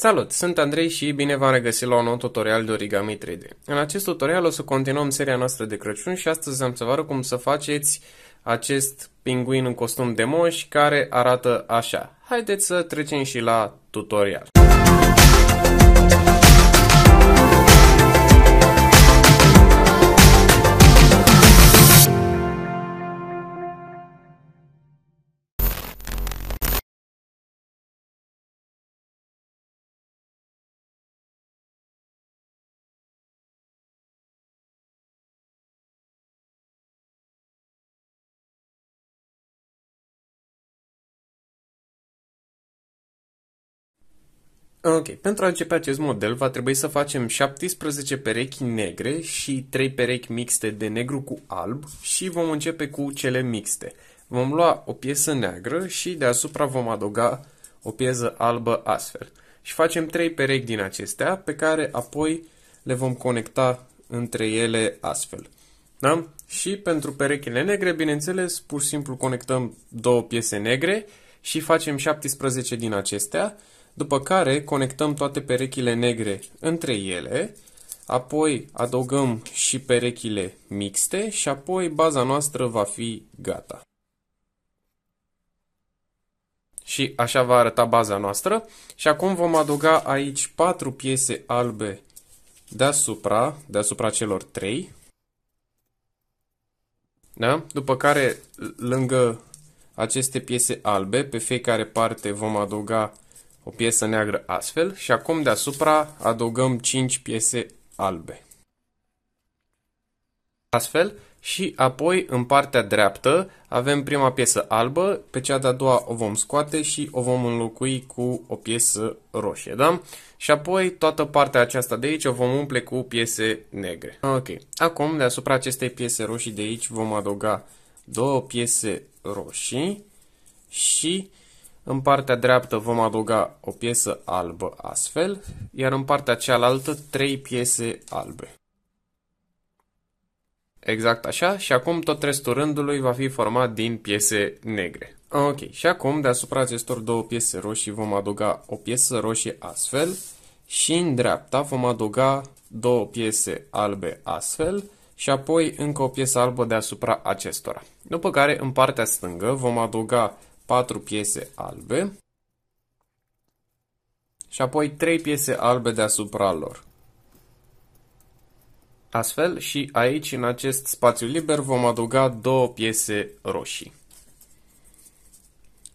Salut, sunt Andrei și bine v-am regăsit la un nou tutorial de origami 3D. În acest tutorial o să continuăm seria noastră de Crăciun și astăzi am să vă arăt cum să faceți acest pinguin în costum de moș care arată așa. Haideți să trecem și la tutorial. Ok, pentru a începe acest model va trebui să facem 17 perechi negre și 3 perechi mixte de negru cu alb și vom începe cu cele mixte. Vom lua o piesă neagră și deasupra vom adăuga o piesă albă astfel. Și facem 3 perechi din acestea pe care apoi le vom conecta între ele astfel. Da? Și pentru perechile negre, bineînțeles, pur și simplu conectăm două piese negre și facem 17 din acestea după care conectăm toate perechile negre între ele, apoi adăugăm și perechile mixte și apoi baza noastră va fi gata. Și așa va arăta baza noastră. Și acum vom adăuga aici patru piese albe deasupra, deasupra celor trei. Da? După care, lângă aceste piese albe, pe fiecare parte vom adăuga o piesă neagră astfel și acum deasupra adăugăm 5 piese albe. Astfel și apoi în partea dreaptă avem prima piesă albă, pe cea de-a doua o vom scoate și o vom înlocui cu o piesă roșie, da? Și apoi toată partea aceasta de aici o vom umple cu piese negre. Ok, acum deasupra acestei piese roșii de aici vom adăuga două piese roșii și în partea dreaptă vom adăuga o piesă albă astfel, iar în partea cealaltă trei piese albe. Exact așa și acum tot restul rândului va fi format din piese negre. Ok, și acum deasupra acestor două piese roșii vom adăuga o piesă roșie astfel și în dreapta vom adăuga două piese albe astfel și apoi încă o piesă albă deasupra acestora. După care în partea stângă vom adăuga 4 piese albe și apoi 3 piese albe deasupra lor. Astfel și aici, în acest spațiu liber, vom adăuga două piese roșii.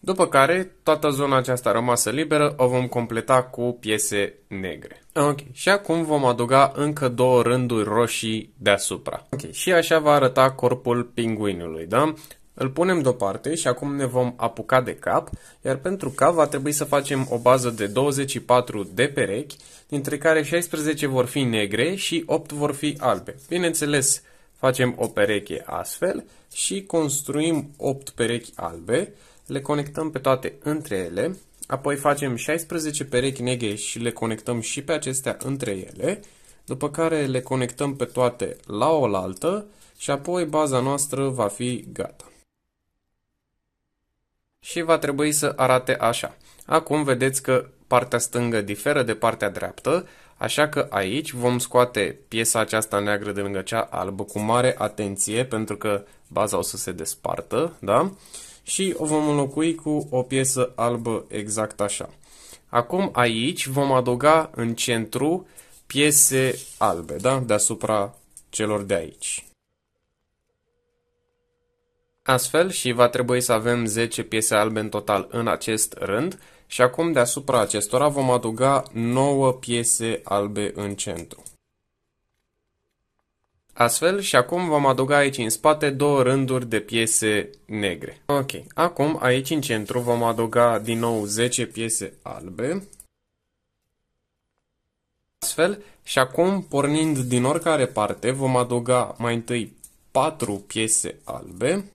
După care, toată zona aceasta rămasă liberă o vom completa cu piese negre. Ok, și acum vom adăuga încă două rânduri roșii deasupra. Ok, și așa va arăta corpul pinguinului, da? Îl punem deoparte și acum ne vom apuca de cap, iar pentru cap va trebui să facem o bază de 24 de perechi, dintre care 16 vor fi negre și 8 vor fi albe. Bineînțeles, facem o pereche astfel și construim 8 perechi albe, le conectăm pe toate între ele, apoi facem 16 perechi negre și le conectăm și pe acestea între ele, după care le conectăm pe toate la oaltă și apoi baza noastră va fi gata și va trebui să arate așa. Acum vedeți că partea stângă diferă de partea dreaptă, așa că aici vom scoate piesa aceasta neagră de lângă cea albă cu mare atenție pentru că baza o să se despartă, da? Și o vom înlocui cu o piesă albă exact așa. Acum aici vom adăuga în centru piese albe, da? Deasupra celor de aici. Astfel și va trebui să avem 10 piese albe în total în acest rând și acum deasupra acestora vom adăuga 9 piese albe în centru. Astfel și acum vom adăuga aici în spate două rânduri de piese negre. Ok, acum aici în centru vom adăuga din nou 10 piese albe. Astfel și acum pornind din oricare parte vom adăuga mai întâi 4 piese albe.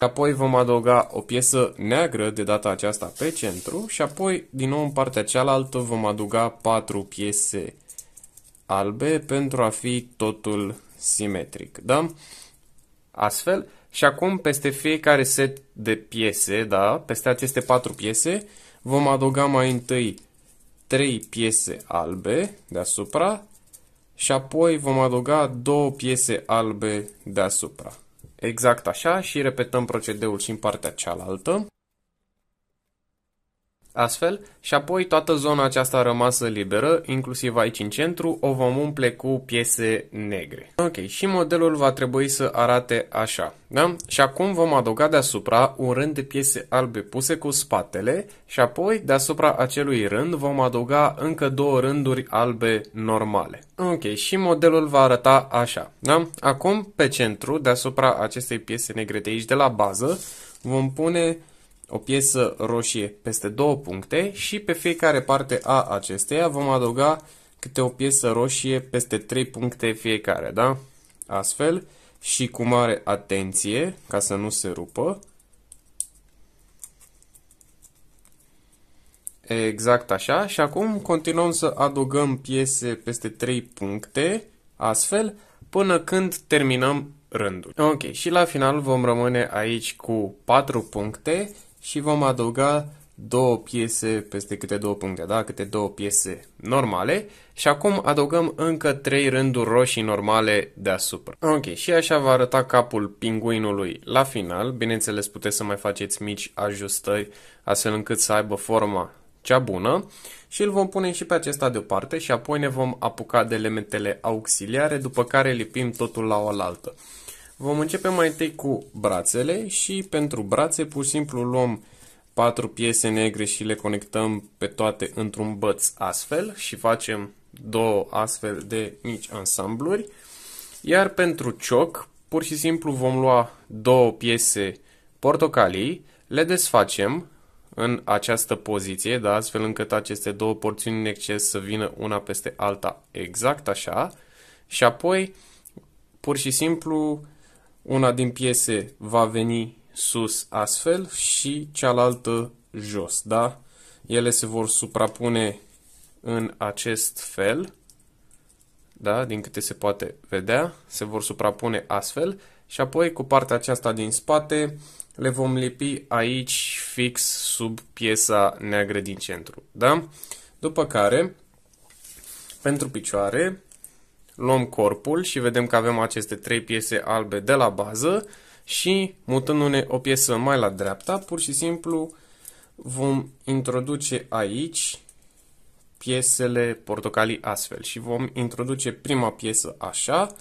Apoi vom adăuga o piesă neagră de data aceasta pe centru și apoi din nou în partea cealaltă vom adăuga patru piese albe pentru a fi totul simetric. Da? Astfel, și acum peste fiecare set de piese, da, peste aceste patru piese, vom adăuga mai întâi trei piese albe deasupra și apoi vom adăuga două piese albe deasupra. Exact așa și repetăm procedeul și în partea cealaltă. Astfel, și apoi toată zona aceasta rămasă liberă, inclusiv aici în centru, o vom umple cu piese negre. Ok, și modelul va trebui să arate așa, da? Și acum vom adăuga deasupra un rând de piese albe puse cu spatele și apoi deasupra acelui rând vom adăuga încă două rânduri albe normale. Ok, și modelul va arăta așa, da? Acum, pe centru, deasupra acestei piese negre de aici de la bază, vom pune o piesă roșie peste două puncte și pe fiecare parte a acesteia vom adăuga câte o piesă roșie peste trei puncte fiecare, da? Astfel și cu mare atenție ca să nu se rupă. Exact așa. Și acum continuăm să adăugăm piese peste 3 puncte, astfel, până când terminăm rândul. Ok, și la final vom rămâne aici cu 4 puncte și vom adăuga două piese peste câte două puncte, da? Câte două piese normale și acum adăugăm încă trei rânduri roșii normale deasupra. Ok, și așa va arăta capul pinguinului la final. Bineînțeles, puteți să mai faceți mici ajustări astfel încât să aibă forma cea bună și îl vom pune și pe acesta deoparte și apoi ne vom apuca de elementele auxiliare, după care lipim totul la oaltă. Vom începe mai întâi cu brațele și pentru brațe pur și simplu luăm patru piese negre și le conectăm pe toate într-un băț astfel și facem două astfel de mici ansambluri. Iar pentru cioc, pur și simplu vom lua două piese portocalii, le desfacem în această poziție, da, astfel încât aceste două porțiuni în exces să vină una peste alta exact așa și apoi pur și simplu una din piese va veni sus astfel și cealaltă jos, da? Ele se vor suprapune în acest fel, da? Din câte se poate vedea, se vor suprapune astfel și apoi cu partea aceasta din spate le vom lipi aici fix sub piesa neagră din centru, da? După care, pentru picioare, luăm corpul și vedem că avem aceste trei piese albe de la bază și mutându-ne o piesă mai la dreapta, pur și simplu vom introduce aici piesele portocalii astfel și vom introduce prima piesă așa,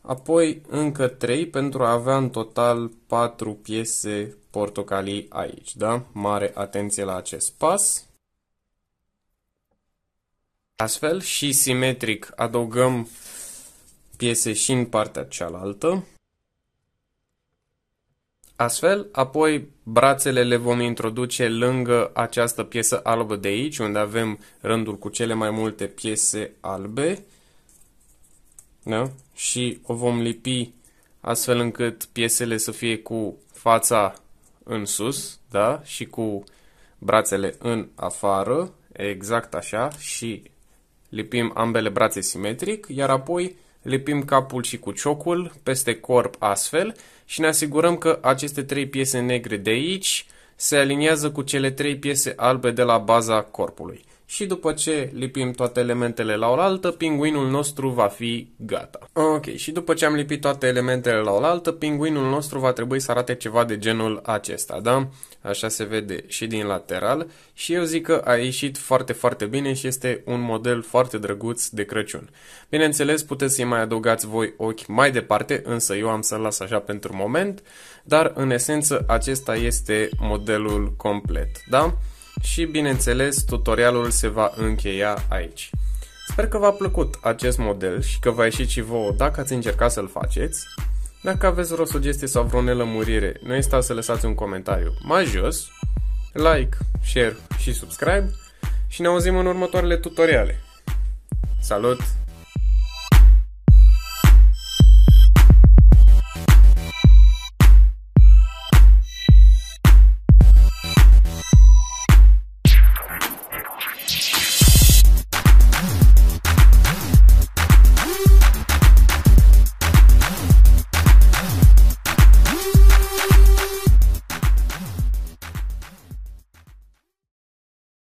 apoi încă 3 pentru a avea în total 4 piese portocalii aici, da? Mare atenție la acest pas. Astfel și simetric adăugăm piese și în partea cealaltă. Astfel, apoi brațele le vom introduce lângă această piesă albă de aici, unde avem rândul cu cele mai multe piese albe. Da? Și o vom lipi astfel încât piesele să fie cu fața în sus da? și cu brațele în afară, exact așa, și lipim ambele brațe simetric, iar apoi lipim capul și cu ciocul peste corp astfel și ne asigurăm că aceste trei piese negre de aici se aliniază cu cele trei piese albe de la baza corpului și după ce lipim toate elementele la oaltă, pinguinul nostru va fi gata. Ok, și după ce am lipit toate elementele la oaltă, pinguinul nostru va trebui să arate ceva de genul acesta, da? Așa se vede și din lateral și eu zic că a ieșit foarte, foarte bine și este un model foarte drăguț de Crăciun. Bineînțeles, puteți să-i mai adăugați voi ochi mai departe, însă eu am să-l las așa pentru moment, dar în esență acesta este modelul complet, da? Și bineînțeles, tutorialul se va încheia aici. Sper că v-a plăcut acest model și că v-a ieșit și vouă dacă ați încercat să-l faceți. Dacă aveți vreo sugestie sau vreo nelămurire, nu este să lăsați un comentariu mai jos, like, share și subscribe și ne auzim în următoarele tutoriale. Salut!